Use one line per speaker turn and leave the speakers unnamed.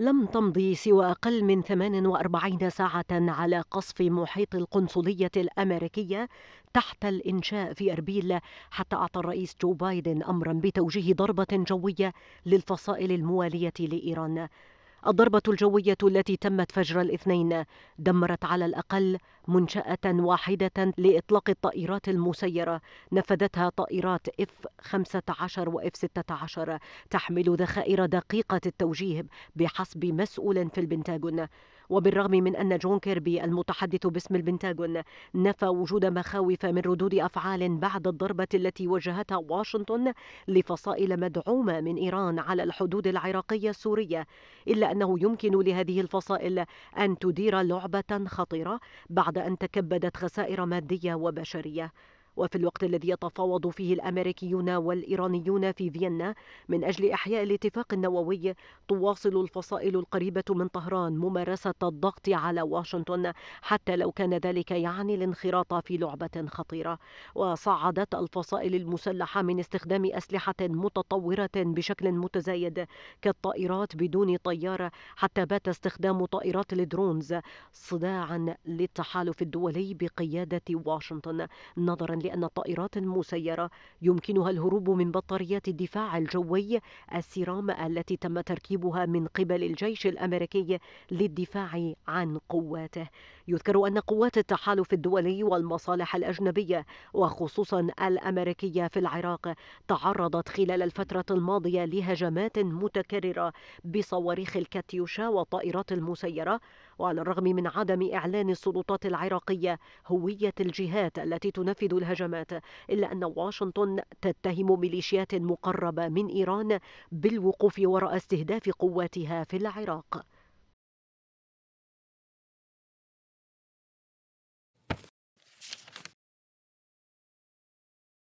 لم تمضي سوى أقل من 48 ساعة على قصف محيط القنصلية الأمريكية تحت الإنشاء في أربيل حتى أعطى الرئيس جو بايدن أمرا بتوجيه ضربة جوية للفصائل الموالية لإيران الضربة الجوية التي تمت فجر الاثنين دمرت على الأقل منشأة واحدة لإطلاق الطائرات المسيرة نفذتها طائرات F-15 و F-16 تحمل ذخائر دقيقة التوجيه بحسب مسؤول في البنتاغون وبالرغم من أن جون كيربي المتحدث باسم البنتاغون نفى وجود مخاوف من ردود أفعال بعد الضربة التي وجهتها واشنطن لفصائل مدعومة من إيران على الحدود العراقية السورية إلا أنه يمكن لهذه الفصائل أن تدير لعبة خطيرة بعد أن تكبدت خسائر مادية وبشرية وفي الوقت الذي يتفاوض فيه الأمريكيون والإيرانيون في فيينا من أجل إحياء الاتفاق النووي تواصل الفصائل القريبة من طهران ممارسة الضغط على واشنطن حتى لو كان ذلك يعني الانخراط في لعبة خطيرة وصعدت الفصائل المسلحة من استخدام أسلحة متطورة بشكل متزايد كالطائرات بدون طيارة حتى بات استخدام طائرات الدرونز صداعا للتحالف الدولي بقيادة واشنطن نظرا أن الطائرات المسيرة يمكنها الهروب من بطاريات الدفاع الجوي السيرام التي تم تركيبها من قبل الجيش الأمريكي للدفاع عن قواته يذكر أن قوات التحالف الدولي والمصالح الأجنبية وخصوصا الأمريكية في العراق تعرضت خلال الفترة الماضية لهجمات متكررة بصواريخ الكاتيوشا والطائرات المسيرة وعلى الرغم من عدم إعلان السلطات العراقية هوية الجهات التي تنفذ الهجمات إلا أن واشنطن تتهم ميليشيات مقربة من إيران بالوقوف وراء استهداف قواتها في العراق